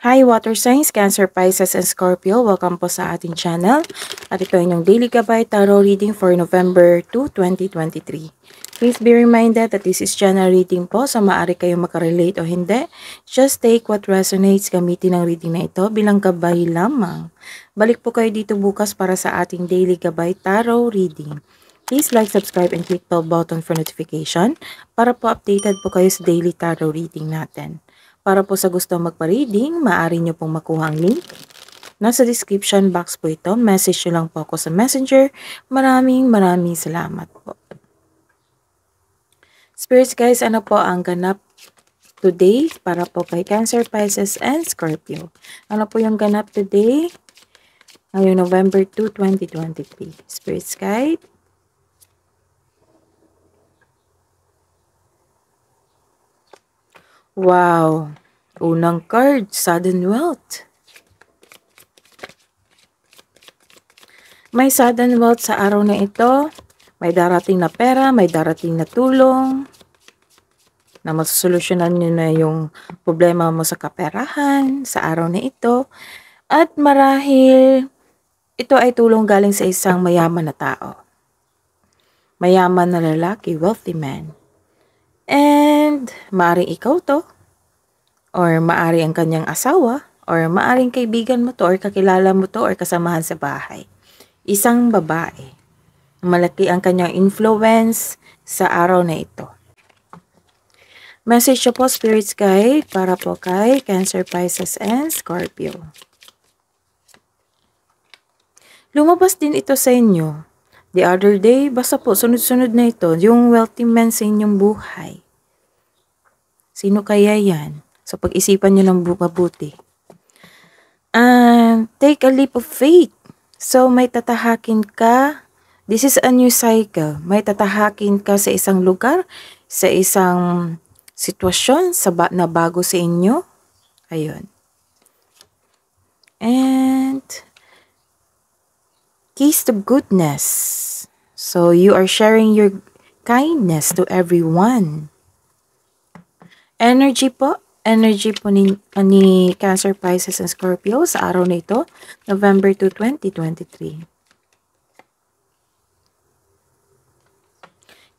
Hi Water Signs, Cancer, Pisces, and Scorpio. Welcome po sa ating channel. At ito ang inyong Daily Gabay Tarot Reading for November 2, 2023. Please be reminded that this is channel reading po sa so maaari kayong makarelate o hindi. Just take what resonates gamitin ang reading na ito bilang gabay lamang. Balik po kayo dito bukas para sa ating Daily Gabay Tarot Reading. Please like, subscribe, and click the bell button for notification para po updated po kayo sa daily tarot reading natin. Para po sa gusto magpa-reading, maaari nyo pong makuha ang link. Nasa description box po ito. Message nyo lang po ako sa messenger. Maraming maraming salamat po. Spirits guys, ano po ang ganap today para po kay Cancer, Pisces, and Scorpio? Ano po yung ganap today? Ngayon, November 2, 2023. Spirits guide. Wow. Unang card, sudden wealth. May sudden wealth sa araw na ito. May darating na pera, may darating na tulong na masosolusyonan nyo na yung problema mo sa kaperahan sa araw na ito. At marahil ito ay tulong galing sa isang mayaman na tao. Mayaman na lalaki, wealthy man. And maaaring ikaw to or maari ang kanyang asawa, or maaring kaibigan mo to, or kakilala mo to, or kasamahan sa bahay. Isang babae. Malaki ang kanyang influence sa araw na ito. Message po, Spirits Guide, para po kay Cancer, Pisces, and Scorpio. Lumabas din ito sa inyo. The other day, basta po, sunod-sunod na ito, yung wealthy man sa inyong buhay. Sino kaya yan? So, pag-isipan nyo lang mabuti. And, ah, take a leap of faith. So, may tatahakin ka. This is a new cycle. May tatahakin ka sa isang lugar, sa isang sitwasyon sa ba na bago sa inyo. Ayun. And, taste of goodness. So, you are sharing your kindness to everyone. Energy po, energy po ni, ni Cancer, Pisces, and Scorpio sa araw na ito, November 2, 2023.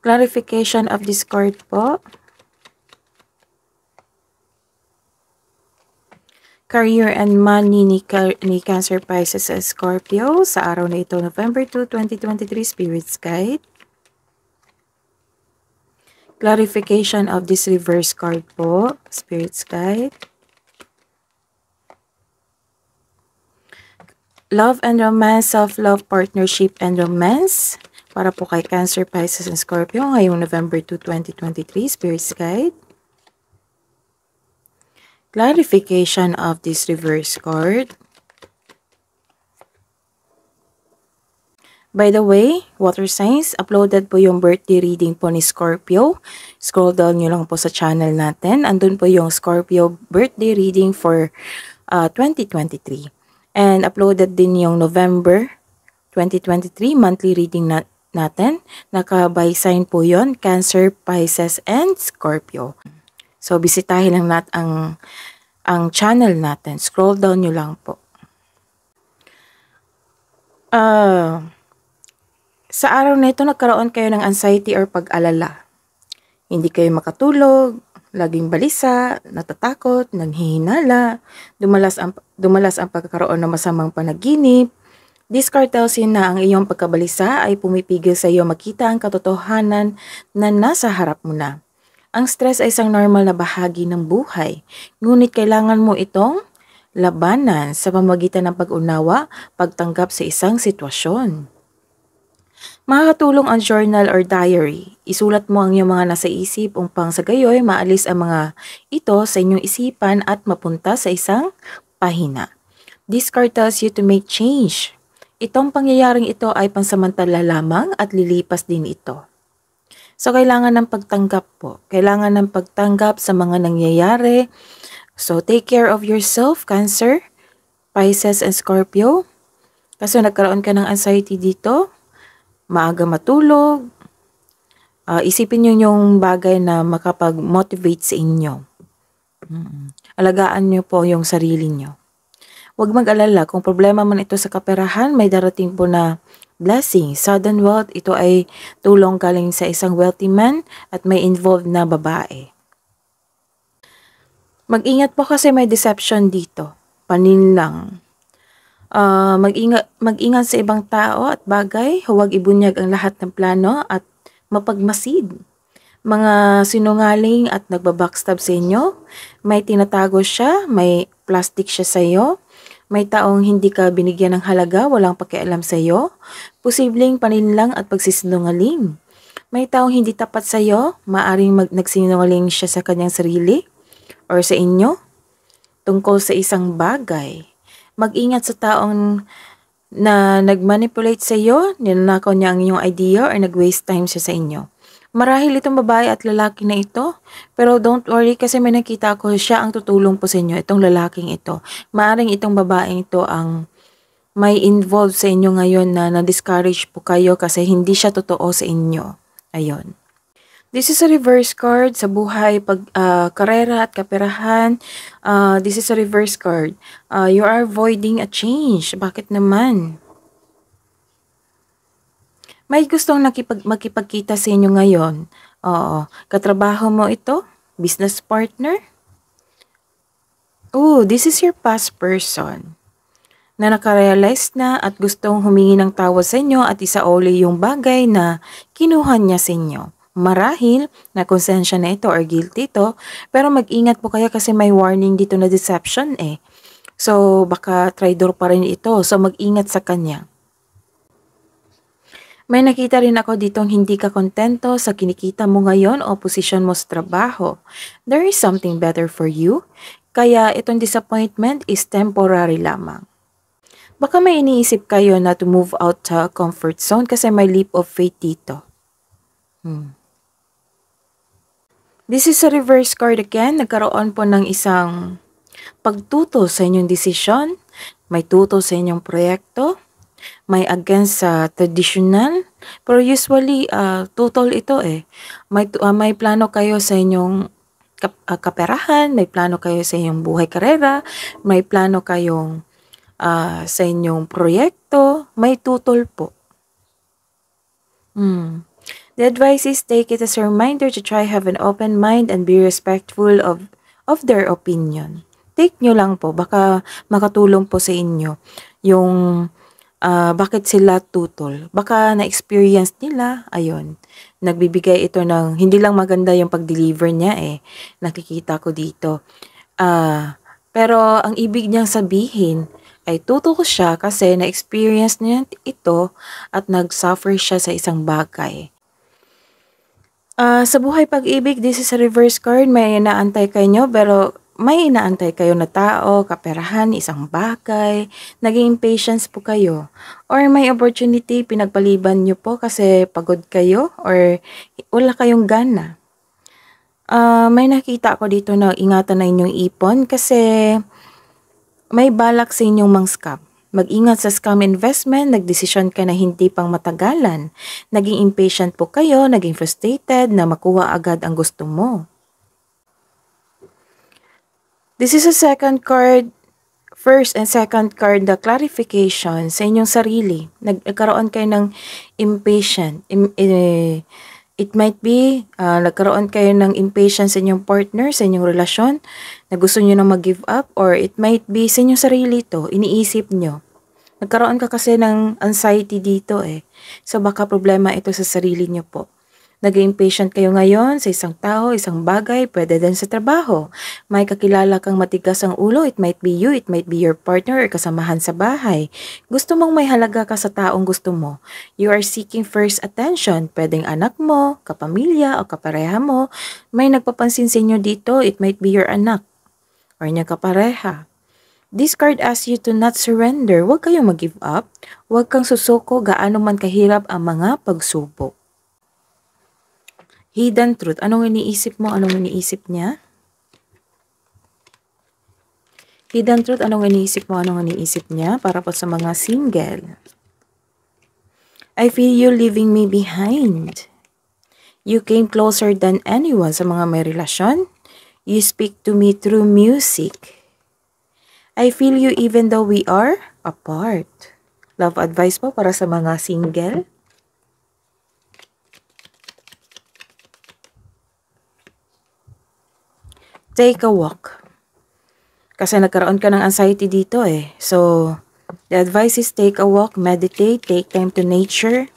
Clarification of this card po. Career and money ni, ni Cancer, Pisces, and Scorpio sa araw na ito, November 2, 2023, Spirits Guide. clarification of this reverse card po, Spirit's Guide. Love and Romance, Self-Love, Partnership and Romance para po kay Cancer, Pisces, and Scorpio ngayong November 2, 2023, Spirit's Guide. Clarification of this reverse card. By the way, water signs, uploaded po yung birthday reading po ni Scorpio. Scroll down nyo lang po sa channel natin. Andun po yung Scorpio birthday reading for uh, 2023. And uploaded din yung November 2023 monthly reading na natin. Naka-by sign po yon Cancer, Pisces, and Scorpio. So, bisitahin lang natin ang, ang channel natin. Scroll down nyo lang po. Ah... Uh, sa araw na ito, nagkaroon kayo ng anxiety or pag-alala. Hindi kayo makatulog, laging balisa, natatakot, naghihinala, dumalas ang, dumalas ang pagkakaroon ng masamang panaginip. This card tells you na ang iyong pagkabalisa ay pumipigil sa iyo makita ang katotohanan na nasa harap mo na. Ang stress ay isang normal na bahagi ng buhay, ngunit kailangan mo itong labanan sa pamagitan ng pag-unawa, pagtanggap sa isang sitwasyon. Makakatulong ang journal or diary. Isulat mo ang iyong mga nasa isip upang sa gayoy maalis ang mga ito sa inyong isipan at mapunta sa isang pahina. This cartels you to make change. Itong pangyayaring ito ay pansamantala lamang at lilipas din ito. So, kailangan ng pagtanggap po. Kailangan ng pagtanggap sa mga nangyayari. So, take care of yourself, Cancer, Pisces, and Scorpio. Kasi nagkaroon ka ng anxiety dito, maaga matulog. Uh, isipin nyo yung bagay na makapag-motivate sa inyo. Alagaan nyo po yung sarili nyo. Huwag mag-alala, kung problema man ito sa kaperahan, may darating po na blessing. Sudden wealth, ito ay tulong galing sa isang wealthy man at may involved na babae. Mag-ingat po kasi may deception dito. Panin lang. Uh, ah, mag-ingat, mag-ingat sa ibang tao at bagay, huwag ibunyag ang lahat ng plano at mapagmasid. Mga sinungaling at nagbabackstab sa inyo, may tinatago siya, may plastic siya sa iyo, may taong hindi ka binigyan ng halaga, walang pakialam sa iyo, posibleng paninlang at pagsisinungaling. May taong hindi tapat sa iyo, maaring mag- nagsinungaling siya sa kanyang sarili or sa inyo tungkol sa isang bagay Mag-ingat sa taong na nagmanipulate sa iyo, ninanakaw niya ang iyong idea or nag-waste time siya sa inyo. Marahil itong babae at lalaki na ito, pero don't worry kasi may nakita ako siya ang tutulong po sa inyo, itong lalaking ito. Maaring itong babaeng ito ang may involved sa inyo ngayon na na-discourage po kayo kasi hindi siya totoo sa inyo. Ayon. This is a reverse card sa buhay, pag uh, karera at kaperahan. Uh, this is a reverse card. Uh, you are avoiding a change. Bakit naman? May gustong nakipag magkipagkita sa inyo ngayon. Oo. Katrabaho mo ito? Business partner? Oh, this is your past person na nakarealize na at gustong humingi ng tawad sa inyo at isa only yung bagay na kinuha niya sa inyo. Marahil, na nakonsensya na ito or guilty ito, pero mag-ingat po kayo kasi may warning dito na deception eh. So, baka traitor pa rin ito. So, mag-ingat sa kanya. May nakita rin ako ditong hindi ka kontento sa kinikita mo ngayon o posisyon mo sa trabaho. There is something better for you. Kaya itong disappointment is temporary lamang. Baka may iniisip kayo na to move out sa comfort zone kasi may leap of faith dito. Hmm. This is a reverse card again. Nagkaroon po ng isang pagtuto sa inyong desisyon, may tuto sa inyong proyekto, may against sa uh, traditional, pero usually uh, ah, tutol ito eh. May, uh, may plano kayo sa inyong kap uh, kaperahan, may plano kayo sa inyong buhay karera, may plano kayong uh, sa inyong proyekto, may tutol po. Hmm. The advice is take it as a reminder to try have an open mind and be respectful of, of their opinion. Take nyo lang po, baka makatulong po sa inyo yung uh, bakit sila tutol. Baka na-experience nila, ayun, nagbibigay ito ng, hindi lang maganda yung pag-deliver niya eh, nakikita ko dito. Uh, pero ang ibig niyang sabihin ay tutol siya kasi na-experience niya ito at nag-suffer siya sa isang bagay. Uh, sa buhay pag-ibig, this is a reverse card. May inaantay kayo pero may inaantay kayo na tao, kaperahan, isang bagay, naging impatience po kayo. Or may opportunity, pinagpaliban nyo po kasi pagod kayo or wala kayong gana. Uh, may nakita ko dito na ingatan na inyong ipon kasi may balak sa inyong mangskap. Mag-ingat sa scam investment, nagdesisyon ka na hindi pang matagalan. Naging impatient po kayo, naging frustrated na makuha agad ang gusto mo. This is a second card, first and second card the clarification sa inyong sarili. Nagkaroon kayo ng impatient, im, eh, It might be, uh, nagkaroon kayo ng impatience sa inyong partner, sa inyong relasyon, na gusto nyo na mag-give up, or it might be sa inyong sarili to, iniisip nyo. Nagkaroon ka kasi ng anxiety dito eh. So baka problema ito sa sarili nyo po. Nag-impatient kayo ngayon sa isang tao, isang bagay, pwede din sa trabaho. May kakilala kang matigas ang ulo, it might be you, it might be your partner or kasamahan sa bahay. Gusto mong may halaga ka sa taong gusto mo. You are seeking first attention, pwedeng anak mo, kapamilya o kapareha mo. May nagpapansin sa inyo dito, it might be your anak or niyang kapareha. This card asks you to not surrender. Huwag kayong mag-give up. Huwag kang susuko gaano man kahirap ang mga pagsubok. Hidden truth. Anong iniisip mo? Anong iniisip niya? Hidden truth. Anong iniisip mo? Anong iniisip niya? Para po sa mga single. I feel you leaving me behind. You came closer than anyone sa mga may relasyon. You speak to me through music. I feel you even though we are apart. Love advice po para sa mga single. take a walk. Kasi nagkaroon ka ng anxiety dito eh. So, the advice is take a walk, meditate, take time to nature,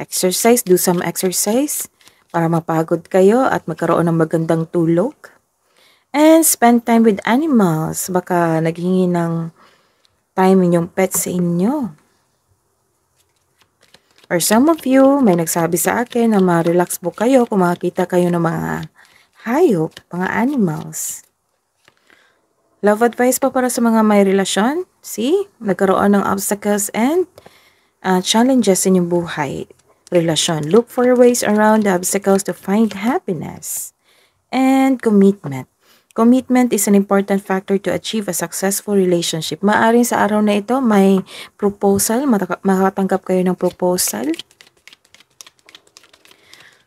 exercise, do some exercise para mapagod kayo at magkaroon ng magandang tulog. And spend time with animals. Baka naghingi ng time yung pet sa inyo. Or some of you, may nagsabi sa akin na ma-relax po kayo kung makakita kayo ng mga hayop, mga animals. Love advice pa para sa mga may relasyon. See? Nagkaroon ng obstacles and uh, challenges sa inyong buhay. Relasyon. Look for ways around the obstacles to find happiness. And commitment. Commitment is an important factor to achieve a successful relationship. Maaring sa araw na ito, may proposal, makatanggap kayo ng proposal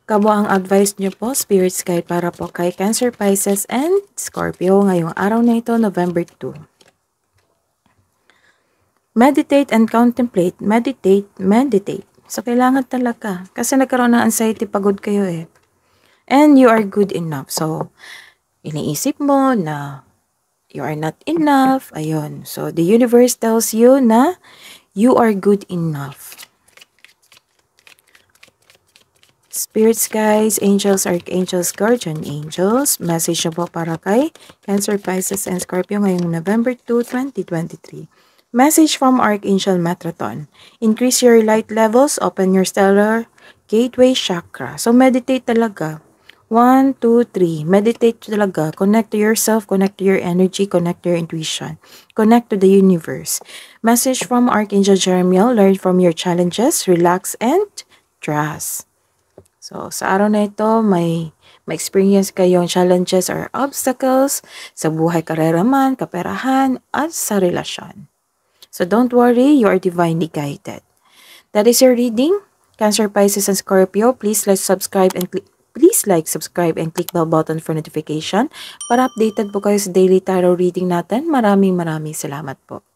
Kamo ang advice niyo po, Spirit Guide, para po kay Cancer, Pisces, and Scorpio ngayong araw na ito, November 2. Meditate and contemplate. Meditate, meditate. So, kailangan talaga. Kasi nagkaroon ng anxiety, pagod kayo eh. And you are good enough. So, iniisip mo na you are not enough. Ayun. So, the universe tells you na you are good enough. Spirits guys, angels, archangels, guardian angels, message nyo po para kay Cancer, Pisces, and Scorpio ngayong November 2, 2023. Message from Archangel Metatron. Increase your light levels, open your stellar gateway chakra. So meditate talaga. 1, 2, 3. Meditate talaga. Connect to yourself, connect to your energy, connect to your intuition. Connect to the universe. Message from Archangel Jeremiel. Learn from your challenges, relax, and trust. So, sa araw na ito, may ma-experience kayong challenges or obstacles sa buhay karera man, kaperahan, at sa relasyon. So, don't worry, you are divinely guided. That is your reading. Cancer, Pisces, and Scorpio, please like, subscribe, and click please like, subscribe, and click bell button for notification para updated po kayo sa daily tarot reading natin. Maraming maraming salamat po.